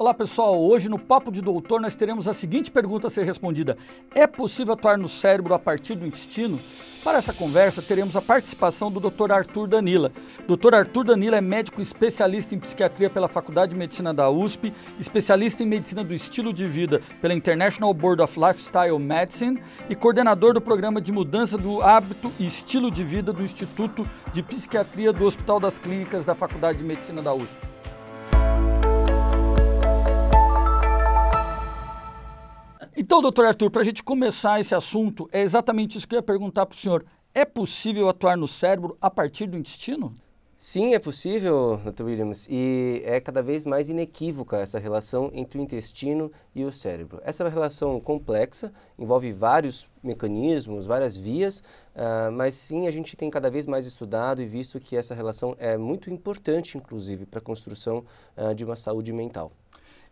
Olá pessoal, hoje no Papo de Doutor nós teremos a seguinte pergunta a ser respondida: É possível atuar no cérebro a partir do intestino? Para essa conversa teremos a participação do Dr. Arthur Danila. Dr. Arthur Danila é médico especialista em psiquiatria pela Faculdade de Medicina da USP, especialista em medicina do estilo de vida pela International Board of Lifestyle Medicine e coordenador do programa de mudança do hábito e estilo de vida do Instituto de Psiquiatria do Hospital das Clínicas da Faculdade de Medicina da USP. Então, doutor Arthur, para a gente começar esse assunto, é exatamente isso que eu ia perguntar para o senhor. É possível atuar no cérebro a partir do intestino? Sim, é possível, Dr. Williams, e é cada vez mais inequívoca essa relação entre o intestino e o cérebro. Essa relação complexa envolve vários mecanismos, várias vias, uh, mas sim a gente tem cada vez mais estudado e visto que essa relação é muito importante, inclusive, para a construção uh, de uma saúde mental.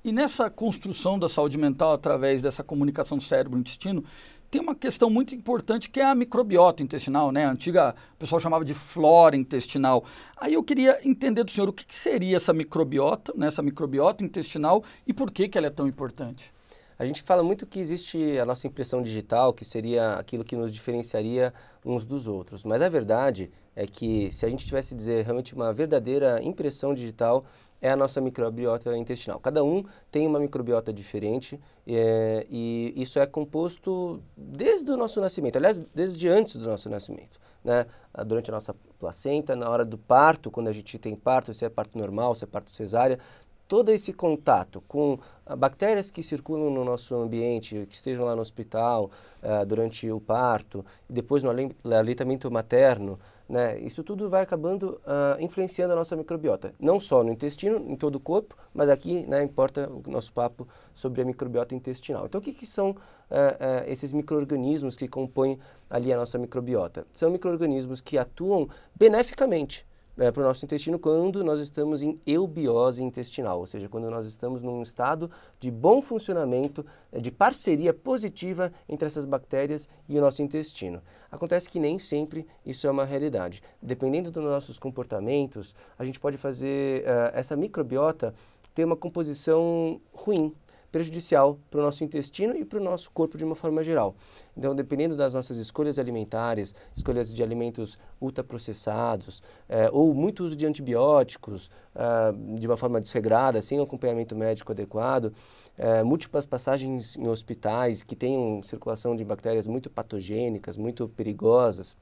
E nessa construção da saúde mental através dessa comunicação cérebro-intestino, tem uma questão muito importante que é a microbiota intestinal, né? A antiga, o pessoal chamava de flora intestinal. Aí eu queria entender do senhor o que, que seria essa microbiota, né? essa microbiota intestinal e por que, que ela é tão importante. A gente fala muito que existe a nossa impressão digital, que seria aquilo que nos diferenciaria uns dos outros. Mas a verdade é que se a gente tivesse dizer realmente uma verdadeira impressão digital, é a nossa microbiota intestinal. Cada um tem uma microbiota diferente é, e isso é composto desde o nosso nascimento, aliás, desde antes do nosso nascimento. Né? Ah, durante a nossa placenta, na hora do parto, quando a gente tem parto, se é parto normal, se é parto cesárea, todo esse contato com ah, bactérias que circulam no nosso ambiente, que estejam lá no hospital, uh, durante o parto, depois no aleitamento materno, né? Isso tudo vai acabando uh, influenciando a nossa microbiota, não só no intestino, em todo o corpo, mas aqui né, importa o nosso papo sobre a microbiota intestinal. Então, o que, que são uh, uh, esses microorganismos que compõem ali a nossa microbiota? São microorganismos que atuam beneficamente é, para o nosso intestino quando nós estamos em eubiose intestinal, ou seja, quando nós estamos num estado de bom funcionamento, é, de parceria positiva entre essas bactérias e o nosso intestino. Acontece que nem sempre isso é uma realidade. Dependendo dos nossos comportamentos, a gente pode fazer é, essa microbiota ter uma composição ruim, prejudicial para o nosso intestino e para o nosso corpo de uma forma geral. Então, dependendo das nossas escolhas alimentares, escolhas de alimentos ultraprocessados, é, ou muito uso de antibióticos é, de uma forma desregrada, sem acompanhamento médico adequado, é, múltiplas passagens em hospitais que tenham circulação de bactérias muito patogênicas, muito perigosas,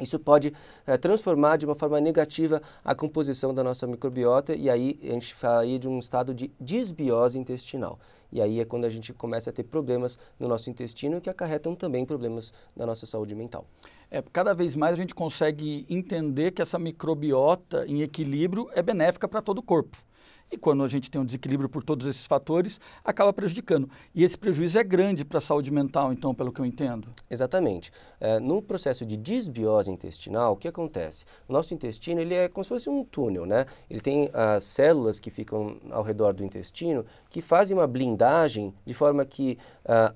isso pode é, transformar de uma forma negativa a composição da nossa microbiota e aí a gente fala aí de um estado de desbiose intestinal. E aí é quando a gente começa a ter problemas no nosso intestino que acarretam também problemas na nossa saúde mental. É, cada vez mais a gente consegue entender que essa microbiota em equilíbrio é benéfica para todo o corpo. E quando a gente tem um desequilíbrio por todos esses fatores, acaba prejudicando. E esse prejuízo é grande para a saúde mental, então, pelo que eu entendo. Exatamente. É, no processo de desbiose intestinal, o que acontece? O nosso intestino ele é como se fosse um túnel, né? Ele tem as células que ficam ao redor do intestino que fazem uma blindagem de forma que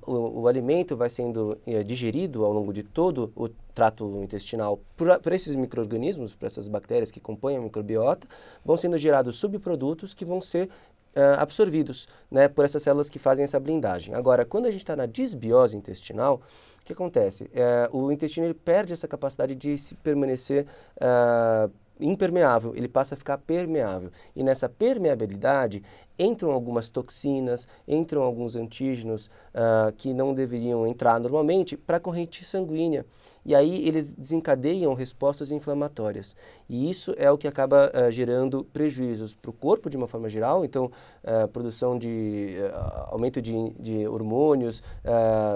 uh, o, o, alimento vai sendo uh, digerido ao longo de todo o trato intestinal por, esses micro-organismos, por essas bactérias que compõem a microbiota, vão sendo gerados subprodutos que vão ser uh, absorvidos né, por essas células que fazem essa blindagem. Agora, quando a gente está na disbiose intestinal, o que acontece? É, o intestino ele perde essa capacidade de se permanecer uh, impermeável, ele passa a ficar permeável. E nessa permeabilidade entram algumas toxinas, entram alguns antígenos uh, que não deveriam entrar normalmente para a corrente sanguínea e aí eles desencadeiam respostas inflamatórias. E isso é o que acaba uh, gerando prejuízos para o corpo de uma forma geral, então uh, produção de uh, aumento de, de hormônios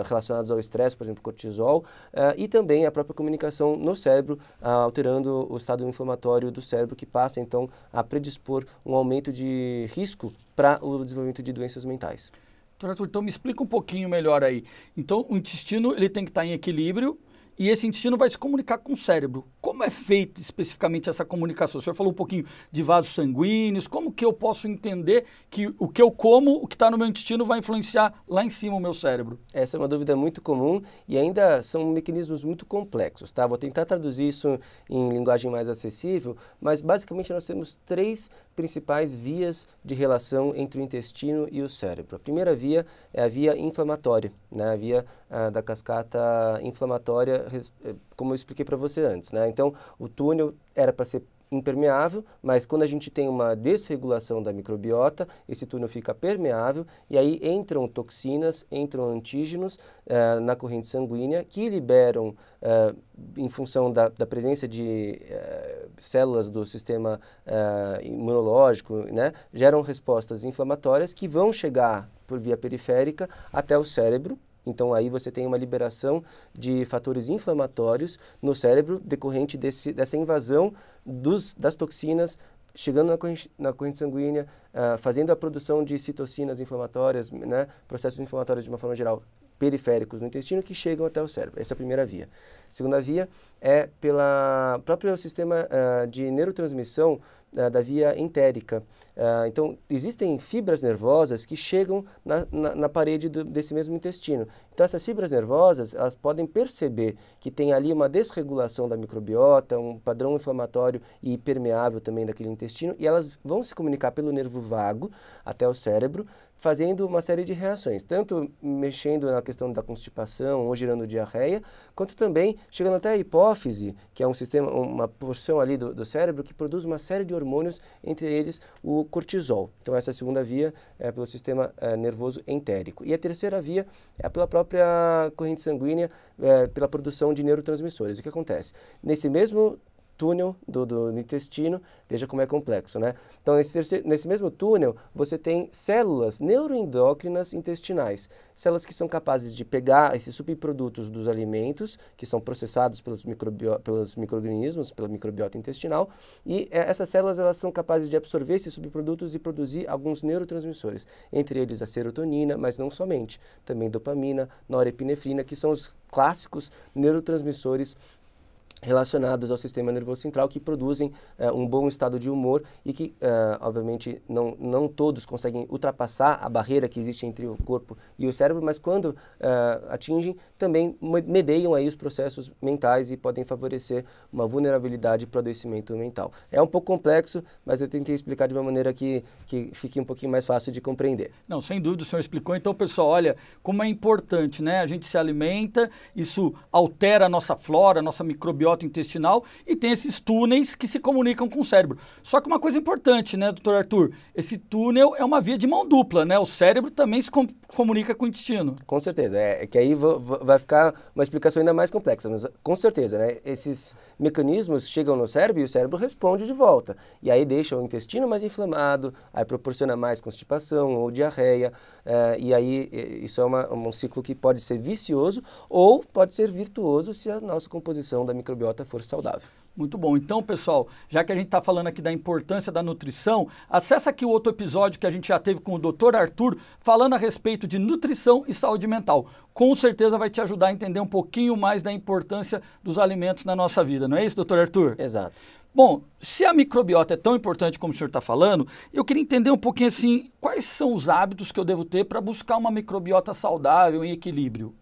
relacionados ao estresse, por exemplo, cortisol, e também a própria comunicação no cérebro, ah, alterando o estado inflamatório do cérebro, que passa então a predispor um aumento de risco para o desenvolvimento de doenças mentais. Então me explica um pouquinho melhor aí. Então o intestino ele tem que estar tá em equilíbrio, e esse intestino vai se comunicar com o cérebro. Como é feita especificamente essa comunicação? O senhor falou um pouquinho de vasos sanguíneos, como que eu posso entender que o que eu como, o que está no meu intestino, vai influenciar lá em cima o meu cérebro? Essa é uma dúvida muito comum e ainda são mecanismos muito complexos, tá? Vou tentar traduzir isso em linguagem mais acessível, mas basicamente nós temos três principais vias de relação entre o intestino e o cérebro. A primeira via é a via inflamatória, né? a via ah, da cascata inflamatória, eh, como eu expliquei para você antes. Né? Então, o túnel era para ser impermeável, mas quando a gente tem uma desregulação da microbiota, esse túnel fica permeável e aí entram toxinas, entram antígenos eh, na corrente sanguínea que liberam, eh, em função da, da presença de eh, células do sistema imunológico, né, geram respostas inflamatórias que vão chegar por via periférica até o cérebro, então aí você tem uma liberação de fatores inflamatórios no cérebro decorrente desse, dessa invasão dos, das toxinas chegando na corrente, na corrente sanguínea, uh, fazendo a produção de citocinas inflamatórias, né, processos inflamatórios de uma forma geral, periféricos no intestino que chegam até o cérebro. Essa é a primeira via. A segunda via é pelo próprio sistema uh, de neurotransmissão uh, da via entérica. Uh, então, existem fibras nervosas que chegam na, na, na parede do, desse mesmo intestino. Então essas fibras nervosas, elas podem perceber que tem ali uma desregulação da microbiota, um padrão inflamatório e permeável também daquele intestino, e elas vão se comunicar pelo nervo vago até o cérebro, fazendo uma série de reações, tanto mexendo na questão da constipação ou gerando diarreia, quanto também chegando até a hipófise, que é um sistema, uma porção ali do, do cérebro que produz uma série de hormônios, entre eles o cortisol. Então essa segunda via é pelo sistema é, nervoso entérico. E a terceira via é pela própria corrente sanguínea, é, pela produção de neurotransmissores. O que acontece? Nesse mesmo túnel do, do, intestino, veja como é complexo, né? Então, nesse, terceiro, nesse mesmo túnel, você tem células neuroendócrinas intestinais, células que são capazes de pegar esses subprodutos dos alimentos, que são processados pelos, microbio, pelos microorganismos, pela microbiota intestinal, e eh, essas células elas são capazes de absorver esses subprodutos e produzir alguns neurotransmissores, entre eles a serotonina, mas não somente, também dopamina, norepinefrina, que são os clássicos neurotransmissores relacionados ao sistema nervoso central que produzem eh, um bom estado de humor e que, eh, obviamente, não, não todos conseguem ultrapassar a barreira que existe entre o corpo e o cérebro, mas quando eh, atingem, também medeiam aí os processos mentais e podem favorecer uma vulnerabilidade para o adoecimento mental. É um pouco complexo, mas eu tentei explicar de uma maneira que, que fique um pouquinho mais fácil de compreender. Não, sem dúvida o senhor explicou. Então, pessoal, olha como é importante, né? A gente se alimenta, isso altera a nossa flora, a nossa microbiota intestinal e tem esses túneis que se comunicam com o cérebro. Só que uma coisa importante, né, doutor Arthur? Esse túnel é uma via de mão dupla, né? O cérebro também se comunica com o intestino. Com certeza. É, é que aí vai ficar uma explicação ainda mais complexa, mas ah, com certeza, né? Esses mecanismos chegam no cérebro e o cérebro responde de volta. E aí deixa o intestino mais inflamado, aí proporciona mais constipação ou diarreia. Eh, e aí eh, isso é uma, um ciclo que pode ser vicioso ou pode ser virtuoso se a nossa composição da microbiota for saudável. Muito bom. Então, pessoal, já que a gente está falando aqui da importância da nutrição, acessa aqui o outro episódio que a gente já teve com o Dr. Arthur falando a respeito de nutrição e saúde mental. Com certeza vai te ajudar a entender um pouquinho mais da importância dos alimentos na nossa vida, não é isso, Dr. Arthur? Exato. Bom, se a microbiota é tão importante como o senhor está falando, eu queria entender um pouquinho assim, quais são os hábitos que eu devo ter para buscar uma microbiota saudável em equilíbrio?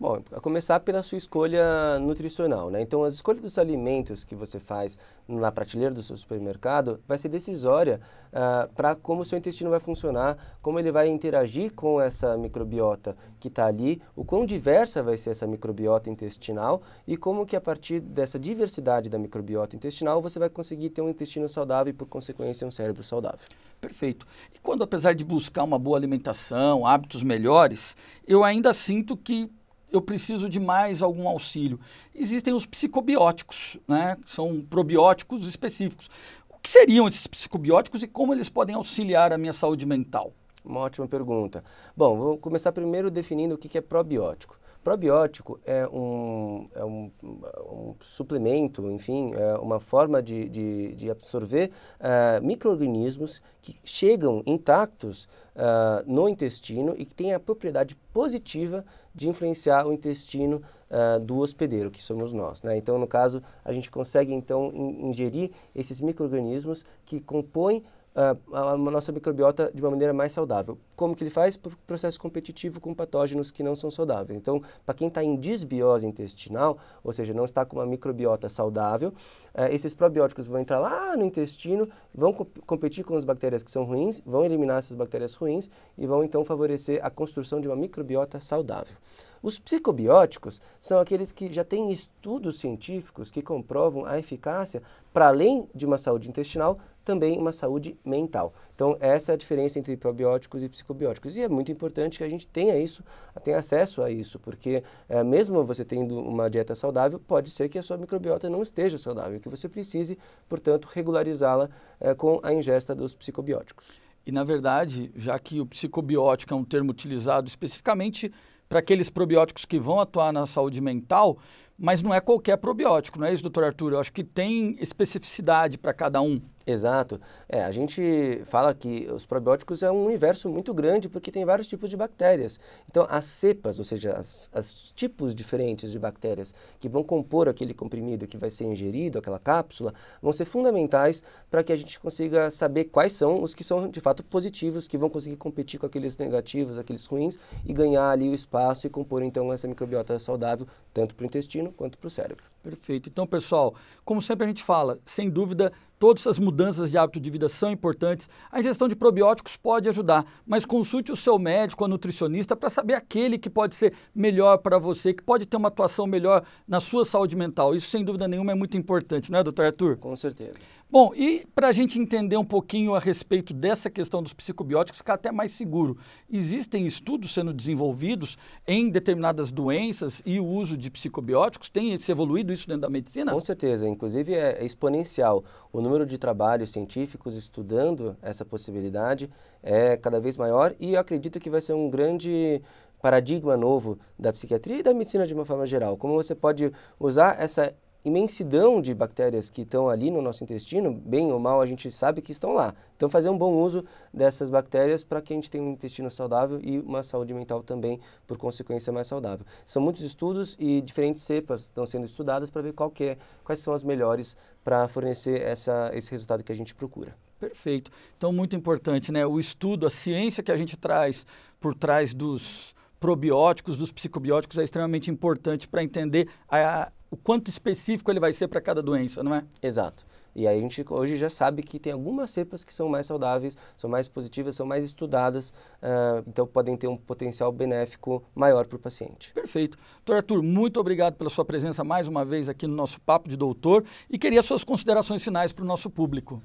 Bom, a começar pela sua escolha nutricional, né? Então, a escolha dos alimentos que você faz na prateleira do seu supermercado vai ser decisória uh, ah, para como o seu intestino vai funcionar, como ele vai interagir com essa microbiota que está ali, o quão diversa vai ser essa microbiota intestinal e como que a partir dessa diversidade da microbiota intestinal você vai conseguir ter um intestino saudável e, por consequência, um cérebro saudável. Perfeito. E quando, apesar de buscar uma boa alimentação, hábitos melhores, eu ainda sinto que eu preciso de mais algum auxílio. Existem os psicobióticos, né? São probióticos específicos. O que seriam esses psicobióticos e como eles podem auxiliar a minha saúde mental? Uma ótima pergunta. Bom, vou começar primeiro definindo o que, é probiótico. Probiótico é um, é um, um suplemento, enfim, é uma forma de, de, de absorver uh, micro-organismos que chegam intactos uh, no intestino e que têm a propriedade positiva de influenciar o intestino uh, do hospedeiro, que somos nós. Né? Então, no caso, a gente consegue então ingerir esses micro-organismos que compõem a, a, nossa microbiota de uma maneira mais saudável. Como que ele faz? Por processo competitivo com patógenos que não são saudáveis. Então, para quem está em disbiose intestinal, ou seja, não está com uma microbiota saudável, é, esses probióticos vão entrar lá no intestino, vão competir com as bactérias que são ruins, vão eliminar essas bactérias ruins e vão então favorecer a construção de uma microbiota saudável. Os psicobióticos são aqueles que já têm estudos científicos que comprovam a eficácia, para além de uma saúde intestinal, também uma saúde mental. Então, essa é a diferença entre probióticos e psicobióticos. E é muito importante que a gente tenha isso, tenha acesso a isso, porque é, mesmo você tendo uma dieta saudável, pode ser que a sua microbiota não esteja saudável, que você precise, portanto, regularizá-la é, com a ingesta dos psicobióticos. E, na verdade, já que o psicobiótico é um termo utilizado especificamente para aqueles probióticos que vão atuar na saúde mental, mas não é qualquer probiótico, não é isso, doutor Arthur? Eu acho que tem especificidade para cada um. Exato. É, a gente fala que os probióticos é um universo muito grande porque tem vários tipos de bactérias. Então, as cepas, ou seja, os tipos diferentes de bactérias que vão compor aquele comprimido que vai ser ingerido, aquela cápsula, vão ser fundamentais para que a gente consiga saber quais são os que são de fato positivos, que vão conseguir competir com aqueles negativos, aqueles ruins e ganhar ali o espaço e compor então essa microbiota saudável tanto para o intestino quanto para o cérebro. Perfeito. Então, pessoal, como sempre a gente fala, sem dúvida Todas essas mudanças de hábito de vida são importantes. A ingestão de probióticos pode ajudar, mas consulte o seu médico, a nutricionista, para saber aquele que pode ser melhor para você, que pode ter uma atuação melhor na sua saúde mental. Isso, sem dúvida nenhuma, é muito importante, não é, doutor Arthur? Com certeza. Bom, e para a gente entender um pouquinho a respeito dessa questão dos psicobióticos, ficar até mais seguro, existem estudos sendo desenvolvidos em determinadas doenças e o uso de psicobióticos? Tem se evoluído isso dentro da medicina? Com certeza, inclusive é, é exponencial. O número de trabalhos científicos estudando essa possibilidade é cada vez maior e eu acredito que vai ser um grande paradigma novo da psiquiatria e da medicina de uma forma geral. Como você pode usar essa imensidão de bactérias que estão ali no nosso intestino, bem ou mal a gente sabe que estão lá. Então fazer um bom uso dessas bactérias para que a gente tenha um intestino saudável e uma saúde mental também, por consequência, mais saudável. São muitos estudos e diferentes cepas estão sendo estudadas para ver qual que é, quais são as melhores para fornecer essa, esse resultado que a gente procura. Perfeito. Então muito importante, né? O estudo, a ciência que a gente traz por trás dos probióticos, dos psicobióticos é extremamente importante para entender a, o quanto específico ele vai ser para cada doença, não é? Exato. E aí a gente hoje já sabe que tem algumas cepas que são mais saudáveis, são mais positivas, são mais estudadas, uh, então podem ter um potencial benéfico maior para o paciente. Perfeito. Doutor Arthur, muito obrigado pela sua presença mais uma vez aqui no nosso Papo de Doutor e queria suas considerações finais para o nosso público.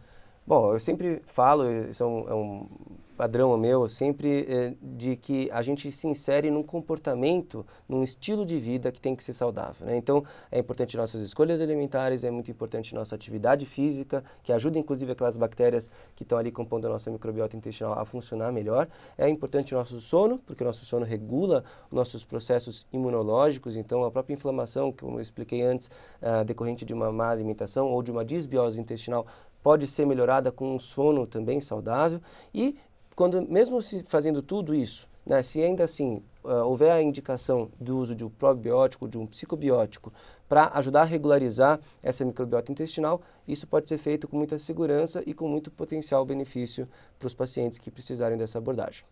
Bom, eu sempre falo, isso é um, é um padrão meu sempre é, de que a gente se insere num comportamento, num estilo de vida que tem que ser saudável. Né? Então, é importante nossas escolhas alimentares, é muito importante nossa atividade física, que ajuda inclusive aquelas bactérias que estão ali compondo a nossa microbiota intestinal a funcionar melhor. É importante o nosso sono, porque o nosso sono regula nossos processos imunológicos, então a própria inflamação, como eu expliquei antes, uh, decorrente de uma má alimentação ou de uma disbiose intestinal pode ser melhorada com um sono também saudável e quando mesmo se fazendo tudo isso, né, se ainda assim uh, houver a indicação do uso de um probiótico, de um psicobiótico, para ajudar a regularizar essa microbiota intestinal, isso pode ser feito com muita segurança e com muito potencial benefício para os pacientes que precisarem dessa abordagem.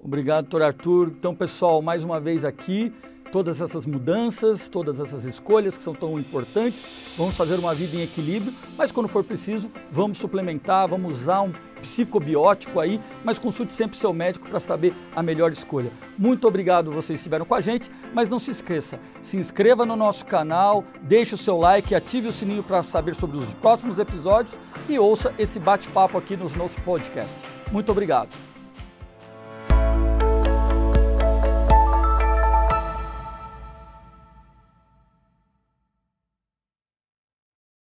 Obrigado, doutor Arthur. Então, pessoal, mais uma vez aqui todas essas mudanças, todas essas escolhas que são tão importantes. Vamos fazer uma vida em equilíbrio, mas quando for preciso, vamos suplementar, vamos usar um psicobiótico aí, mas consulte sempre seu médico para saber a melhor escolha. Muito obrigado vocês estiveram com a gente, mas não se esqueça, se inscreva no nosso canal, deixe o seu like, ative o sininho para saber sobre os próximos episódios e ouça esse bate-papo aqui nos nossos podcasts. Muito obrigado.